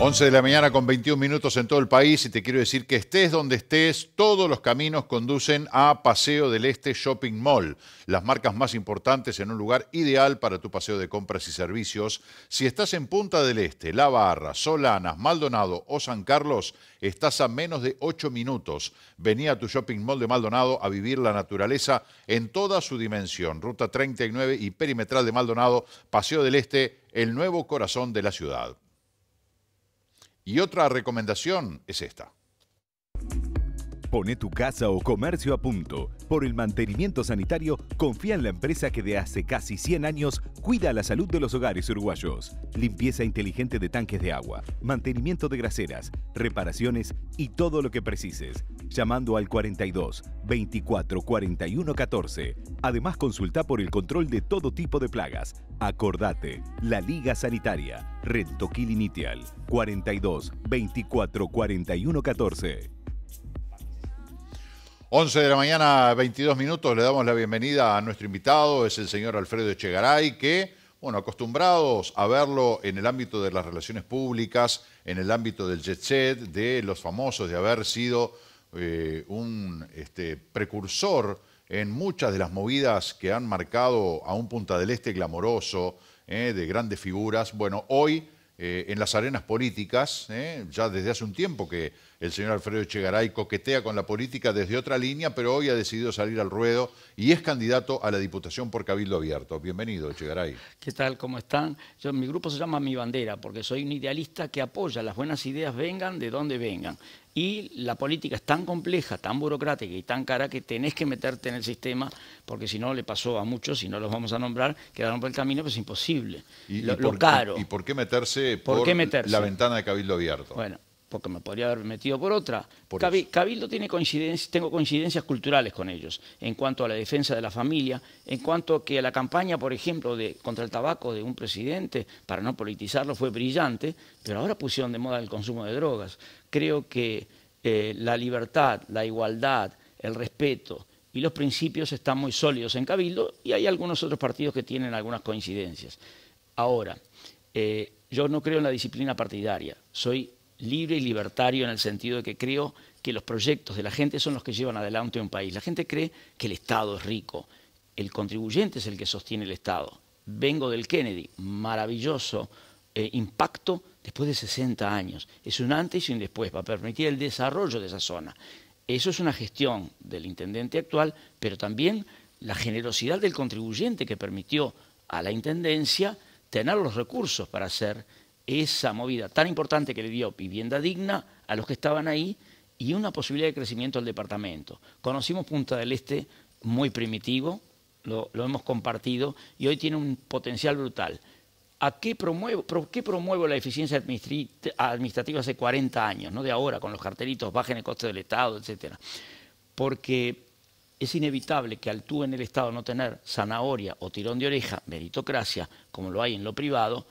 11 de la mañana con 21 minutos en todo el país y te quiero decir que estés donde estés, todos los caminos conducen a Paseo del Este Shopping Mall, las marcas más importantes en un lugar ideal para tu paseo de compras y servicios. Si estás en Punta del Este, La Barra, Solanas, Maldonado o San Carlos, estás a menos de 8 minutos. Vení a tu Shopping Mall de Maldonado a vivir la naturaleza en toda su dimensión. Ruta 39 y perimetral de Maldonado, Paseo del Este, el nuevo corazón de la ciudad. Y otra recomendación es esta. Pone tu casa o comercio a punto. Por el mantenimiento sanitario, confía en la empresa que de hace casi 100 años cuida la salud de los hogares uruguayos. Limpieza inteligente de tanques de agua, mantenimiento de graseras, reparaciones y todo lo que precises. Llamando al 42 24 41 14. Además, consulta por el control de todo tipo de plagas. Acordate, la Liga Sanitaria, Rentoquil Initial, 42 24 41 14. 11 de la mañana, 22 minutos, le damos la bienvenida a nuestro invitado, es el señor Alfredo Echegaray, que, bueno, acostumbrados a verlo en el ámbito de las relaciones públicas, en el ámbito del jet set, de los famosos, de haber sido eh, un este, precursor en muchas de las movidas que han marcado a un Punta del Este glamoroso, eh, de grandes figuras. Bueno, hoy eh, en las arenas políticas, eh, ya desde hace un tiempo que el señor Alfredo Echegaray coquetea con la política desde otra línea, pero hoy ha decidido salir al ruedo y es candidato a la Diputación por Cabildo Abierto. Bienvenido, Echegaray. ¿Qué tal? ¿Cómo están? mi grupo se llama Mi Bandera, porque soy un idealista que apoya las buenas ideas, vengan de donde vengan. Y la política es tan compleja, tan burocrática y tan cara que tenés que meterte en el sistema, porque si no le pasó a muchos, si no los vamos a nombrar, quedaron por el camino, pues es imposible. ¿Y, lo, caro. ¿Y, por qué meterse por, la ventana de Cabildo Abierto? Bueno, porque me podría haber metido por otra. Cabildo tiene coincidencias, tengo coincidencias culturales con ellos, en cuanto a la defensa de la familia, en cuanto a que la campaña, por ejemplo, de contra el tabaco de un presidente, para no politizarlo, fue brillante, pero ahora pusieron de moda el consumo de drogas. Creo que eh, la libertad, la igualdad, el respeto y los principios están muy sólidos en Cabildo y hay algunos otros partidos que tienen algunas coincidencias. Ahora, eh, yo no creo en la disciplina partidaria, soy libre y libertario en el sentido de que creo que los proyectos de la gente son los que llevan adelante un país. La gente cree que el Estado es rico, el contribuyente es el que sostiene el Estado. Vengo del Kennedy, maravilloso eh, impacto después de 60 años. Es un antes y un después para permitir el desarrollo de esa zona. Eso es una gestión del intendente actual, pero también la generosidad del contribuyente que permitió a la intendencia tener los recursos para hacer esa movida tan importante que le dio vivienda digna a los que estaban ahí y una posibilidad de crecimiento al departamento. Conocimos Punta del Este muy primitivo, lo hemos compartido y hoy tiene un potencial brutal. ¿A qué promuevo? qué promuevo la eficiencia administrativa hace 40 años, no de ahora, con los cartelitos, bajen el coste del Estado, etcétera? Porque es inevitable que al tú en el Estado no tener zanahoria o tirón de oreja, meritocracia, como lo hay en lo privado,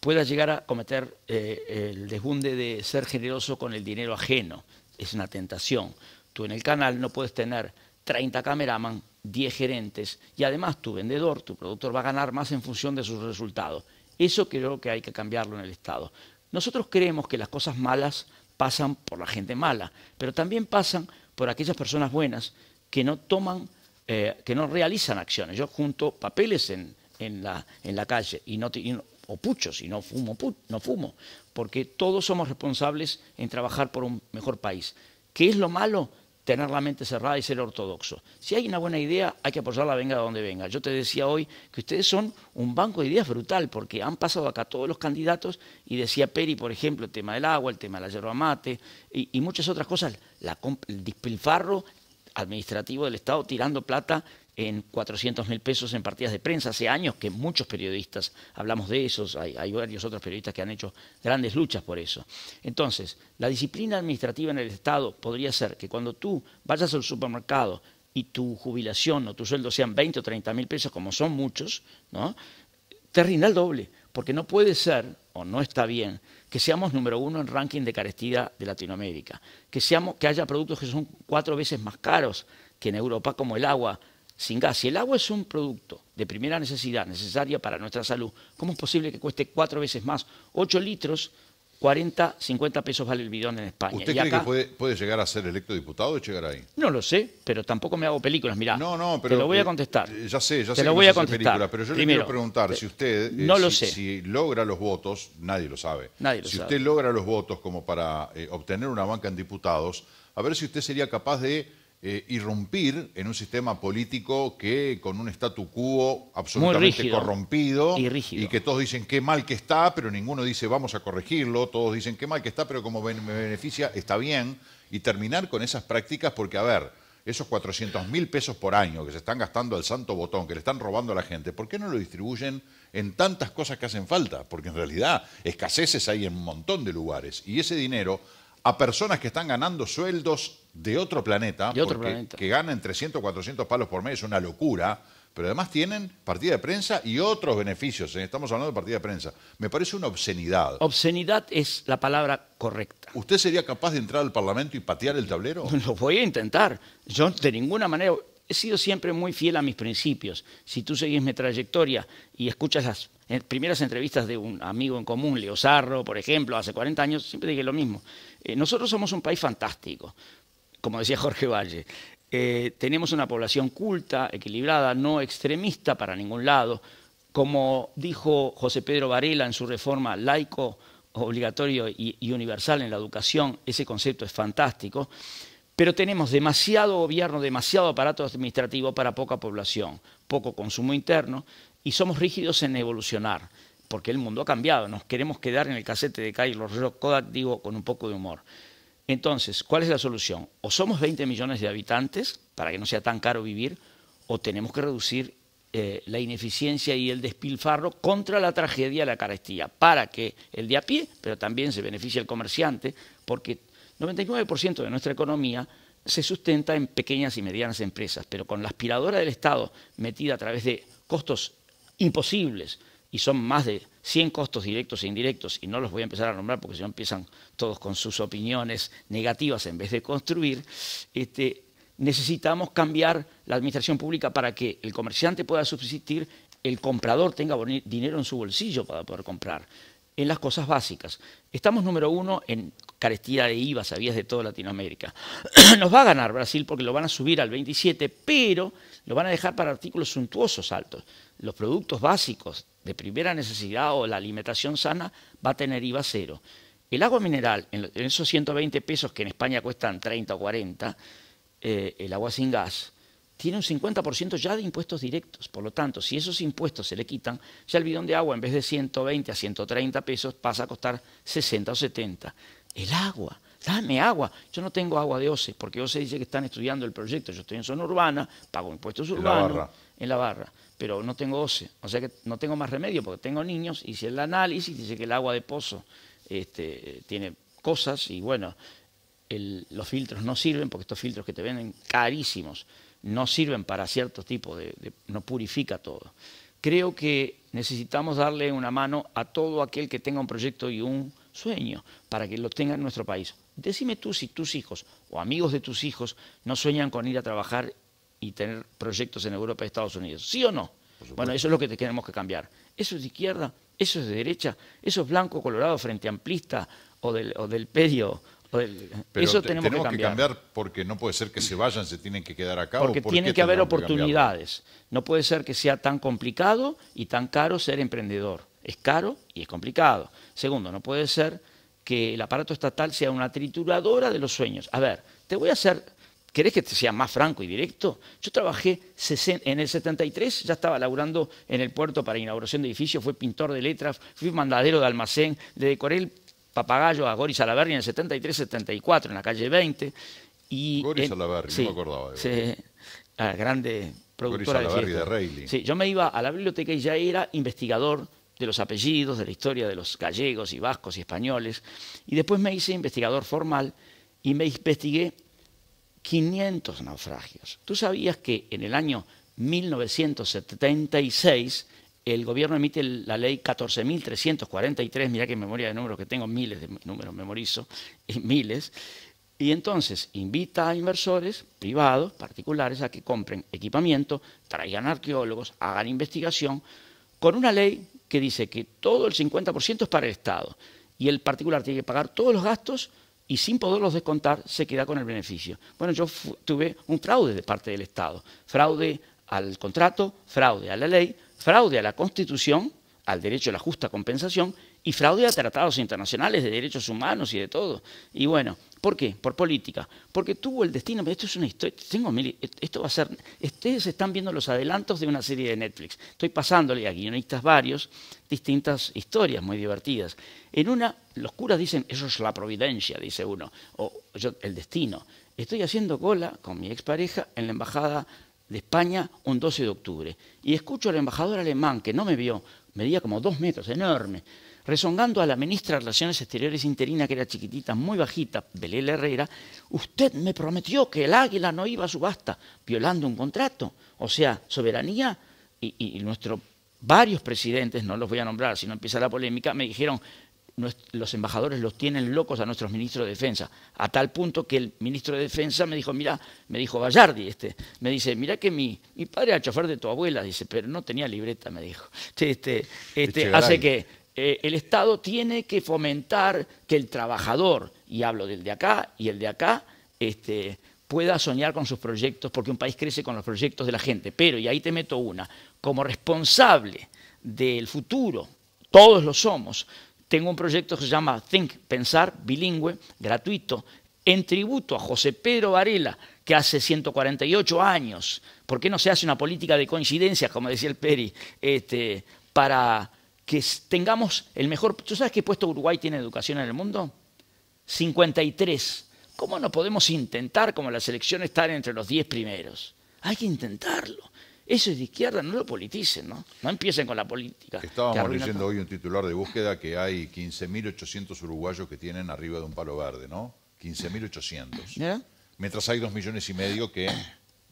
puedas llegar a cometer eh, el desbunde de ser generoso con el dinero ajeno. Es una tentación. Tú en el canal no puedes tener 30 cameraman, 10 gerentes y además tu vendedor, tu productor va a ganar más en función de sus resultados eso creo que hay que cambiarlo en el Estado. Nosotros creemos que las cosas malas pasan por la gente mala, pero también pasan por aquellas personas buenas que no toman, eh, que no realizan acciones. Yo junto papeles en, la, calle y no, o puchos y no fumo, no fumo, porque todos somos responsables en trabajar por un mejor país. ¿Qué es lo malo? tener la mente cerrada y ser ortodoxo. Si hay una buena idea, hay que apoyarla venga de donde venga. Yo te decía hoy que ustedes son un banco de ideas brutal, porque han pasado acá todos los candidatos y decía Peri, por ejemplo, el tema del agua, el tema de la yerba mate y, muchas otras cosas, el despilfarro administrativo del Estado tirando plata en 400 mil pesos en partidas de prensa. Hace años que muchos periodistas hablamos de eso, hay, varios otros periodistas que han hecho grandes luchas por eso. Entonces, la disciplina administrativa en el Estado podría ser que cuando tú vayas al supermercado y tu jubilación o tu sueldo sean 20 o 30 mil pesos, como son muchos, ¿no? te rinda el doble, porque no puede ser, o no está bien, que seamos número uno en ranking de carestía de Latinoamérica, que, seamos, que haya productos que son cuatro veces más caros que en Europa, como el agua, sin gas. Si el agua es un producto de primera necesidad, necesaria para nuestra salud, ¿cómo es posible que cueste cuatro veces más? Ocho litros, 40, 50 pesos vale el bidón en España. ¿Usted cree que puede, llegar a ser electo diputado y llegar ahí? No lo sé, pero tampoco me hago películas, mirá. No, no, pero... Te lo voy a eh, contestar. Eh, ya sé, ya sé que voy no a contestar. Película, pero yo le quiero preguntar si usted... Eh, no lo sé. si, logra los votos, nadie lo sabe. Nadie lo si sabe. Si usted logra los votos como para obtener una banca en diputados, a ver si usted sería capaz de eh, irrumpir en un sistema político que con un statu quo absolutamente corrompido y, y, que todos dicen qué mal que está, pero ninguno dice vamos a corregirlo, todos dicen qué mal que está, pero como me beneficia está bien, y terminar con esas prácticas porque, a ver, esos 400 mil pesos por año que se están gastando al santo botón, que le están robando a la gente, ¿por qué no lo distribuyen en tantas cosas que hacen falta? Porque en realidad escaseces hay en un montón de lugares y ese dinero a personas que están ganando sueldos de otro planeta, que ganan 300, 400 palos por mes, es una locura, pero además tienen partida de prensa y otros beneficios. ¿eh? Estamos hablando de partida de prensa. Me parece una obscenidad. Obscenidad es la palabra correcta. ¿Usted sería capaz de entrar al Parlamento y patear el tablero? Lo voy a intentar. Yo de ninguna manera he sido siempre muy fiel a mis principios. Si tú seguís mi trayectoria y escuchas las eh, primeras entrevistas de un amigo en común, Leo Sarro, por ejemplo, hace 40 años, siempre dije lo mismo. Eh, nosotros somos un país fantástico como decía Jorge Valle, eh, tenemos una población culta, equilibrada, no extremista para ningún lado, como dijo José Pedro Varela en su reforma laico, obligatorio y, universal en la educación, ese concepto es fantástico, pero tenemos demasiado gobierno, demasiado aparato administrativo para poca población, poco consumo interno y somos rígidos en evolucionar porque el mundo ha cambiado, nos queremos quedar en el casete de Carlos Kodak, digo, con un poco de humor. Entonces, ¿cuál es la solución? O somos 20 millones de habitantes para que no sea tan caro vivir, o tenemos que reducir eh, la ineficiencia y el despilfarro contra la tragedia, de la carestía, para que el de a pie, pero también se beneficie el comerciante, porque el 99% de nuestra economía se sustenta en pequeñas y medianas empresas, pero con la aspiradora del Estado metida a través de costos imposibles, y son más de 100 costos directos e indirectos, y no los voy a empezar a nombrar porque si no empiezan todos con sus opiniones negativas en vez de construir, este, necesitamos cambiar la administración pública para que el comerciante pueda subsistir, el comprador tenga dinero en su bolsillo para poder comprar en las cosas básicas. Estamos número uno en carestía de IVA, sabías de toda Latinoamérica. Nos va a ganar Brasil porque lo van a subir al 27, pero lo van a dejar para artículos suntuosos altos. Los productos básicos de primera necesidad o la alimentación sana va a tener IVA cero. El agua mineral, en esos 120 pesos que en España cuestan 30 o 40, eh, el agua sin gas, tiene un 50% ya de impuestos directos. Por lo tanto, si esos impuestos se le quitan, ya el bidón de agua en vez de 120 a 130 pesos pasa a costar 60 o 70. El agua, dame agua. Yo no tengo agua de OCE, porque OCE dice que están estudiando el proyecto. Yo estoy en zona urbana, pago impuestos urbanos. En la barra. Pero no tengo OCE, o sea que no tengo más remedio porque tengo niños. Hice el análisis, dice que el agua de pozo este, tiene cosas y bueno, los filtros no sirven porque estos filtros que te venden carísimos no sirven para ciertos tipo de, no purifica todo. Creo que necesitamos darle una mano a todo aquel que tenga un proyecto y un sueño para que lo tenga en nuestro país. Decime tú si tus hijos o amigos de tus hijos no sueñan con ir a trabajar y tener proyectos en Europa y Estados Unidos. ¿Sí o no? Bueno, eso es lo que tenemos que cambiar. Eso es de izquierda, eso es de derecha, eso es blanco, colorado, frente amplista o del, o del pedio pues, Pero eso tenemos, que, cambiar. porque no puede ser que se vayan, se tienen que quedar acá. Porque tiene que haber oportunidades. no puede ser que sea tan complicado y tan caro ser emprendedor. Es caro y es complicado. Segundo, no puede ser que el aparato estatal sea una trituradora de los sueños. A ver, te voy a hacer, ¿querés que te sea más franco y directo? Yo trabajé en el 73, ya estaba laburando en el puerto para inauguración de edificios, fui pintor de letras, fui mandadero de almacén, de decoré Papagayo a Goris Salaverri en el 73-74, en la calle 20. Y Gori Salaverri, no me acordaba. De sí, grande productor. Gori de, de este. Reilly. Sí, yo me iba a la biblioteca y ya era investigador de los apellidos, de la historia de los gallegos y vascos y españoles. Y después me hice investigador formal y me investigué 500 naufragios. ¿Tú sabías que en el año 1976 el gobierno emite la ley 14.343, mira que memoria de números que tengo, miles de números memorizo, miles, y entonces invita a inversores privados, particulares, a que compren equipamiento, traigan arqueólogos, hagan investigación, con una ley que dice que todo el 50% es para el Estado y el particular tiene que pagar todos los gastos y sin poderlos descontar se queda con el beneficio. Bueno, yo tuve un fraude de parte del Estado, fraude al contrato, fraude a la ley, fraude a la Constitución, al derecho a la justa compensación, y fraude a tratados internacionales de derechos humanos y de todo. Y bueno, ¿por qué? Por política. Porque tuvo el destino, esto es una historia, tengo mil, esto va a ser, ustedes están viendo los adelantos de una serie de Netflix. Estoy pasándole a guionistas varios distintas historias muy divertidas. En una, los curas dicen, eso es la providencia, dice uno, o yo, el destino. Estoy haciendo cola con mi expareja en la embajada de España un 12 de octubre. Y escucho al embajador alemán, que no me vio, medía como dos metros, enorme, rezongando a la ministra de Relaciones Exteriores interina, que era chiquitita, muy bajita, Belén Herrera, usted me prometió que el águila no iba a subasta, violando un contrato. O sea, soberanía y, y varios presidentes, no los voy a nombrar si no empieza la polémica, me dijeron, los embajadores los tienen locos a nuestros ministros de defensa, a tal punto que el ministro de defensa me dijo, mira, me dijo Vallardi, este, me dice, mira que mi, mi padre era chofer de tu abuela, dice, pero no tenía libreta, me dijo. Este, este, hace que eh, el Estado tiene que fomentar que el trabajador, y hablo del de acá y el de acá, este, pueda soñar con sus proyectos, porque un país crece con los proyectos de la gente. Pero, y ahí te meto una, como responsable del futuro, todos lo somos, tengo un proyecto que se llama Think, Pensar, bilingüe, gratuito, en tributo a José Pedro Varela, que hace 148 años, ¿por qué no se hace una política de coincidencias, como decía el Peri, este, para que tengamos el mejor... ¿Tú sabes qué puesto Uruguay tiene educación en el mundo? 53. ¿Cómo no podemos intentar como la selección estar entre los 10 primeros? Hay que intentarlo. Eso es de izquierda, no lo politicen, ¿no? No empiecen con la política. Estábamos leyendo hoy un titular de búsqueda que hay 15.800 uruguayos que tienen arriba de un palo verde, ¿no? 15.800. Mientras hay dos millones y medio que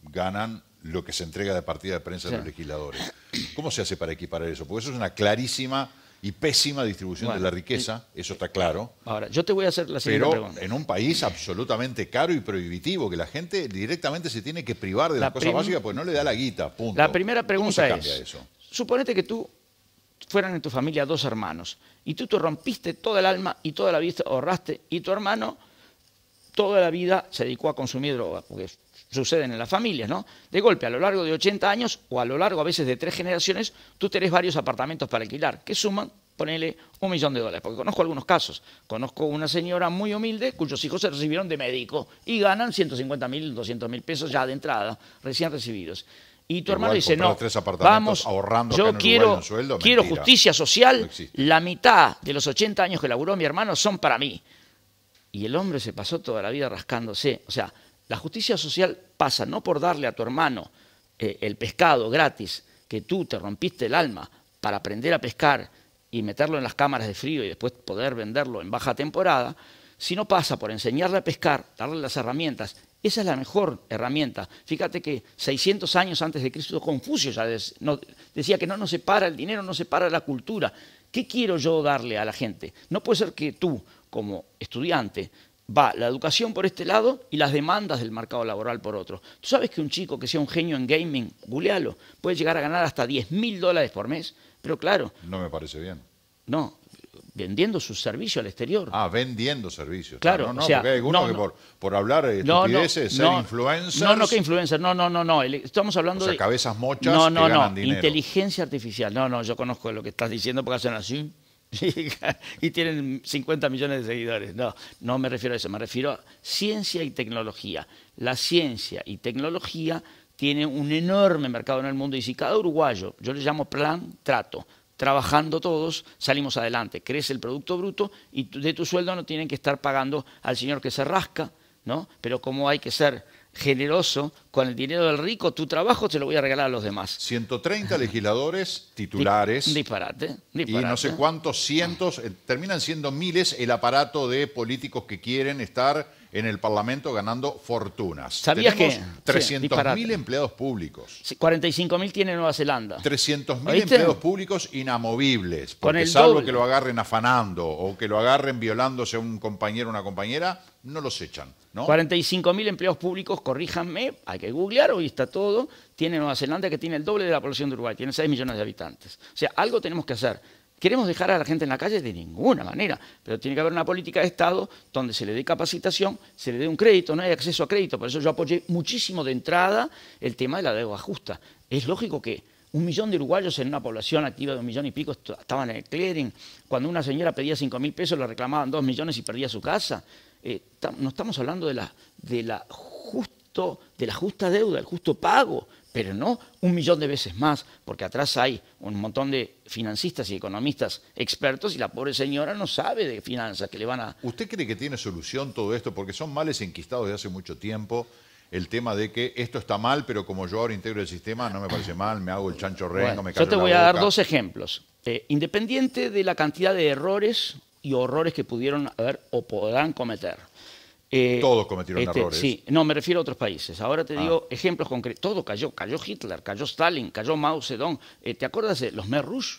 ganan lo que se entrega de partida de prensa a los legisladores. ¿Cómo se hace para equiparar eso? Porque eso es una clarísima y pésima distribución de la riqueza, eso está claro. Ahora, yo te voy a hacer la siguiente pero pregunta. en un país absolutamente caro y prohibitivo, que la gente directamente se tiene que privar de la las cosas básicas porque no le da la guita, punto. La primera pregunta es, suponete que tú fueran en tu familia dos hermanos y tú te rompiste toda el alma y toda la vida ahorraste y tu hermano toda la vida se dedicó a consumir droga, porque suceden en las familias, ¿no? De golpe, a lo largo de 80 años o a lo largo a veces de tres generaciones, tú tenés varios apartamentos para alquilar, que suman, ponele, un millón de dólares. Porque conozco algunos casos. Conozco una señora muy humilde cuyos hijos se recibieron de médico y ganan 150 mil, 200 mil pesos ya de entrada, recién recibidos. Y tu hermano dice, no, vamos, yo quiero, quiero justicia social, la mitad de los 80 años que laburó mi hermano son para mí. Y el hombre se pasó toda la vida rascándose. O sea, la justicia social pasa no por darle a tu hermano eh, el pescado gratis que tú te rompiste el alma para aprender a pescar y meterlo en las cámaras de frío y después poder venderlo en baja temporada, sino pasa por enseñarle a pescar, darle las herramientas. Esa es la mejor herramienta. Fíjate que 600 años antes de Cristo Confucio ya decía que no nos separa el dinero, no separa la cultura. ¿Qué quiero yo darle a la gente? No puede ser que tú, como estudiante, va la educación por este lado y las demandas del mercado laboral por otro. Tú sabes que un chico que sea un genio en gaming, gulialo, puede llegar a ganar hasta 10 mil dólares por mes, pero claro. No me parece bien. No, vendiendo su servicio al exterior. Ah, vendiendo servicios. Claro, no, no, por, hablar estupideces, ser influencer. No, no, que influencer, no, no, no, no. Estamos hablando o de. cabezas mochas. No, no, no. Inteligencia artificial. No, no, yo conozco lo que estás diciendo porque hacen así y tienen 50 millones de seguidores. No, no me refiero a eso, me refiero a ciencia y tecnología. La ciencia y tecnología tienen un enorme mercado en el mundo y si cada uruguayo, yo le llamo plan trato, trabajando todos, salimos adelante, crece el Producto Bruto y de tu sueldo no tienen que estar pagando al señor que se rasca, ¿no? Pero como hay que ser generoso con el dinero del rico, tu trabajo te lo voy a regalar a los demás. 130 legisladores titulares. Disparate, disparate, Y no sé cuántos cientos, eh, terminan siendo miles el aparato de políticos que quieren estar en el Parlamento ganando fortunas. ¿Sabías Tenemos que? 300.000 empleados públicos. 45.000 tiene Nueva Zelanda. 300.000 empleados públicos inamovibles. Porque salvo que lo agarren afanando o que lo agarren violándose a un compañero o una compañera, no los echan. ¿no? 45.000 empleados públicos, corríjanme, hay que googlear, hoy está todo. Tiene Nueva Zelanda que tiene el doble de la población de Uruguay, tiene 6 millones de habitantes. O sea, algo tenemos que hacer ¿Queremos dejar a la gente en la calle? De ninguna manera, pero tiene que haber una política de Estado donde se le dé capacitación, se le dé un crédito, no hay acceso a crédito. Por eso yo apoyé muchísimo de entrada el tema de la deuda justa. Es lógico que un millón de uruguayos en una población activa de un millón y pico estaban en el clearing. Cuando una señora pedía 5 mil pesos, le reclamaban 2 millones y perdía su casa. Eh, no estamos hablando de la, de, la justo, de la justa deuda, el justo pago pero no un millón de veces más, porque atrás hay un montón de financistas y economistas expertos y la pobre señora no sabe de finanzas que le van a... ¿Usted cree que tiene solución todo esto? Porque son males enquistados de hace mucho tiempo. El tema de que esto está mal, pero como yo ahora integro el sistema, no me parece mal, me hago el chancho rey, me Yo te voy a dar dos ejemplos. Eh, independiente de la cantidad de errores y horrores que pudieron haber o podrán cometer. Eh, Todos cometieron este, errores. Sí, no, me refiero a otros países. Ahora te ah. digo ejemplos concretos. Todo cayó. Cayó Hitler, cayó Stalin, cayó Mao Zedong. Eh, ¿Te acuerdas de los Rouge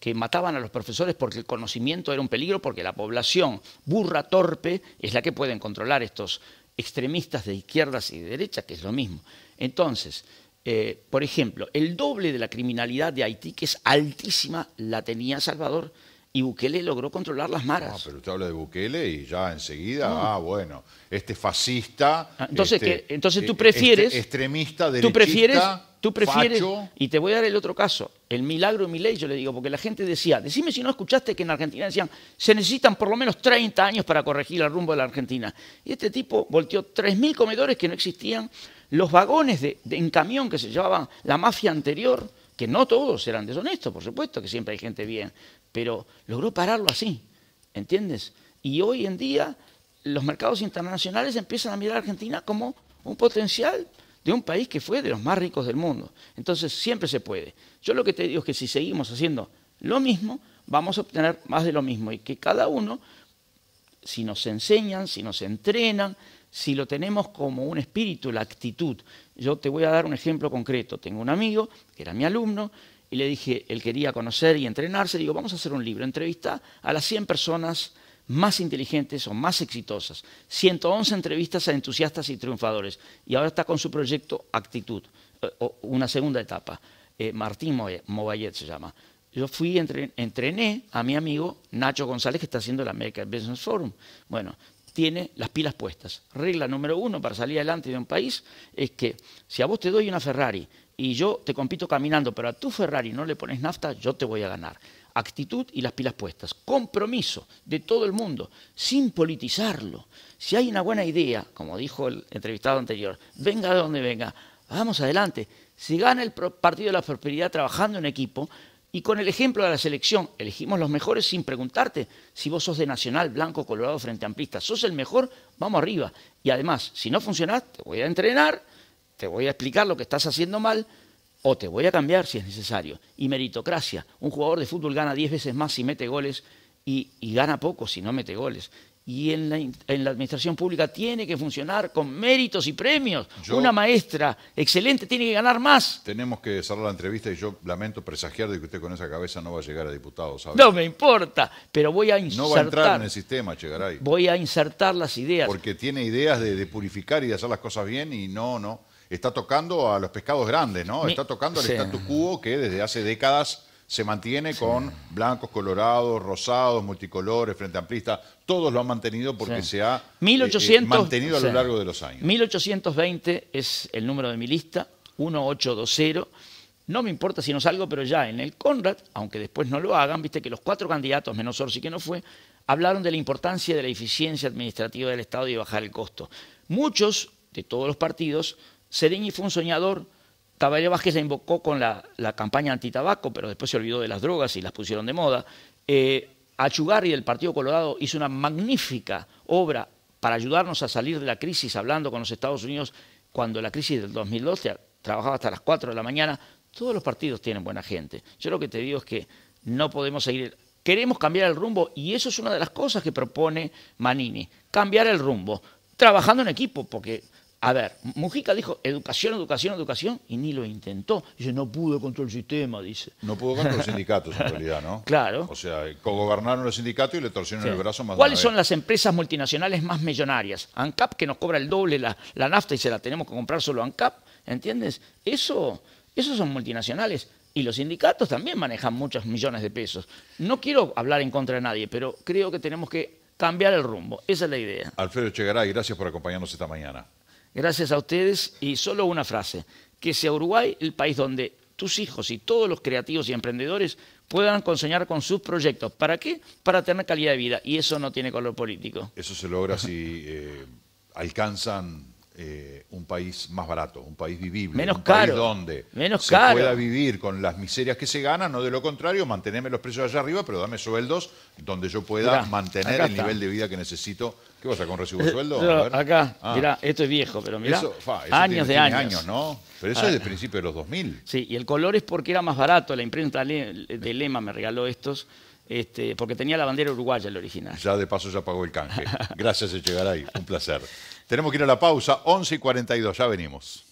que mataban a los profesores porque el conocimiento era un peligro, porque la población burra torpe es la que pueden controlar estos extremistas de izquierdas y de derechas, que es lo mismo. Entonces, eh, por ejemplo, el doble de la criminalidad de Haití, que es altísima, la tenía Salvador y Bukele logró controlar las maras. Ah, pero usted habla de Bukele y ya enseguida, ah, bueno, este fascista. Ah, entonces, este, que, entonces tú eh, prefieres. Este extremista, de tú prefieres, tú prefieres Y te voy a dar el otro caso, el milagro de mi ley, yo le digo, porque la gente decía, decime si no escuchaste que en Argentina decían, se necesitan por lo menos 30 años para corregir el rumbo de la Argentina. Y este tipo volteó 3.000 comedores que no existían, los vagones de, en camión que se llevaban la mafia anterior, que no todos eran deshonestos, por supuesto, que siempre hay gente bien, pero logró pararlo así, ¿entiendes? Y hoy en día los mercados internacionales empiezan a mirar a Argentina como un potencial de un país que fue de los más ricos del mundo. Entonces siempre se puede. Yo lo que te digo es que si seguimos haciendo lo mismo, vamos a obtener más de lo mismo y que cada uno, si nos enseñan, si nos entrenan, si lo tenemos como un espíritu, la actitud. Yo te voy a dar un ejemplo concreto. Tengo un amigo que era mi alumno, y le dije, él quería conocer y entrenarse, digo, vamos a hacer un libro, entrevista a las 100 personas más inteligentes o más exitosas, 111 entrevistas a entusiastas y triunfadores, y ahora está con su proyecto Actitud, eh, una segunda etapa, eh, Martín Mobayet se llama. Yo fui, entrené a mi amigo Nacho González, que está haciendo el American Business Forum. Bueno, tiene las pilas puestas. Regla número uno para salir adelante de un país es que si a vos te doy una Ferrari y yo te compito caminando, pero a tu Ferrari no le pones nafta, yo te voy a ganar. Actitud y las pilas puestas. Compromiso de todo el mundo, sin politizarlo. Si hay una buena idea, como dijo el entrevistado anterior, venga donde venga, vamos adelante. Si gana el Partido de la Prosperidad trabajando en equipo y con el ejemplo de la selección, elegimos los mejores sin preguntarte si vos sos de Nacional, Blanco, Colorado, Frente Amplista. Sos el mejor, vamos arriba. Y además, si no funciona te voy a entrenar te voy a explicar lo que estás haciendo mal o te voy a cambiar si es necesario. Y meritocracia, un jugador de fútbol gana 10 veces más si mete goles y, gana poco si no mete goles. Y en la, administración pública tiene que funcionar con méritos y premios. Una maestra excelente tiene que ganar más. Tenemos que cerrar la entrevista y yo lamento presagiar de que usted con esa cabeza no va a llegar a diputado, No me importa, pero voy a insertar. No va a entrar en el sistema, Chegaray. Voy a insertar las ideas. Porque tiene ideas de, de purificar y de hacer las cosas bien y no, no está tocando a los pescados grandes, ¿no? Está tocando al sí. status quo que desde hace décadas se mantiene con blancos, colorados, rosados, multicolores, frente amplista. Todos lo han mantenido porque se ha eh, eh, mantenido a lo largo de los años. 1820 es el número de mi lista, 1820. No me importa si no salgo, pero ya en el Conrad, aunque después no lo hagan, viste que los cuatro candidatos, menos Orsi que no fue, hablaron de la importancia de la eficiencia administrativa del Estado y bajar el costo. Muchos de todos los partidos Sereñi fue un soñador. Tabaré Vázquez la invocó con la, campaña antitabaco, pero después se olvidó de las drogas y las pusieron de moda. Eh, Achugarri del Partido Colorado hizo una magnífica obra para ayudarnos a salir de la crisis hablando con los Estados Unidos cuando la crisis del 2012 trabajaba hasta las 4 de la mañana. Todos los partidos tienen buena gente. Yo lo que te digo es que no podemos seguir. Queremos cambiar el rumbo y eso es una de las cosas que propone Manini, cambiar el rumbo, trabajando en equipo, porque a ver, Mujica dijo educación, educación, educación y ni lo intentó. Dice, no pudo contra el sistema, dice. No pudo contra los sindicatos en realidad, ¿no? Claro. O sea, cogobernaron los sindicatos y le torcieron el brazo más ¿Cuáles son las empresas multinacionales más millonarias? ANCAP, que nos cobra el doble la, nafta y se la tenemos que comprar solo ANCAP, ¿entiendes? Eso, esos son multinacionales. Y los sindicatos también manejan muchos millones de pesos. No quiero hablar en contra de nadie, pero creo que tenemos que cambiar el rumbo. Esa es la idea. Alfredo Chegaray, gracias por acompañarnos esta mañana. Gracias a ustedes y solo una frase, que sea Uruguay el país donde tus hijos y todos los creativos y emprendedores puedan conseñar con sus proyectos. ¿Para qué? Para tener calidad de vida y eso no tiene color político. Eso se logra si eh, alcanzan eh, un país más barato, un país vivible, menos un caro, país donde menos se pueda vivir con las miserias que se ganan, no de lo contrario, mantenerme los precios allá arriba, pero dame sueldos donde yo pueda mantener el nivel de vida que necesito. ¿Qué pasa con recibo de eh, sueldo? acá, ah. mirá, esto es viejo, pero mirá, años de años. ¿no? Pero eso ah. es de principios de los 2000. Sí, y el color es porque era más barato, la imprenta de Lema me regaló estos, este, porque tenía la bandera uruguaya el original. Ya de paso ya pagó el canje. Gracias, ahí, Un placer. Tenemos que ir a la pausa, 11 y 42. Ya venimos.